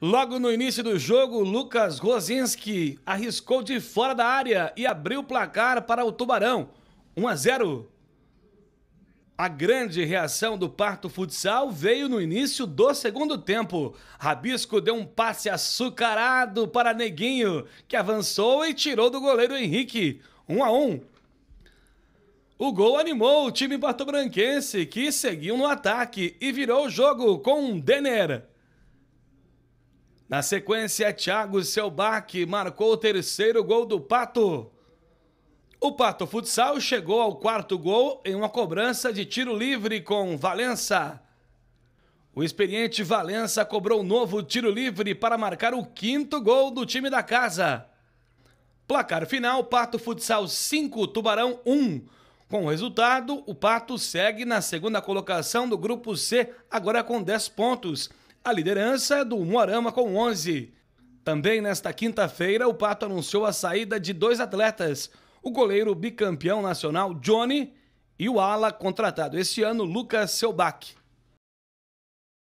Logo no início do jogo, Lucas Rosinski arriscou de fora da área e abriu o placar para o Tubarão. 1 a 0. A grande reação do Parto Futsal veio no início do segundo tempo. Rabisco deu um passe açucarado para Neguinho, que avançou e tirou do goleiro Henrique. 1 a 1. O gol animou o time porto-branquense, que seguiu no ataque e virou o jogo com um Denner. Na sequência, Thiago Selbach marcou o terceiro gol do Pato. O Pato Futsal chegou ao quarto gol em uma cobrança de tiro livre com Valença. O experiente Valença cobrou um novo tiro livre para marcar o quinto gol do time da casa. Placar final: Pato Futsal 5, Tubarão 1. Com o resultado, o Pato segue na segunda colocação do grupo C, agora com 10 pontos. A liderança é do Moarama com 11. Também nesta quinta-feira, o Pato anunciou a saída de dois atletas: o goleiro bicampeão nacional Johnny e o ala contratado esse ano, Lucas Selbach.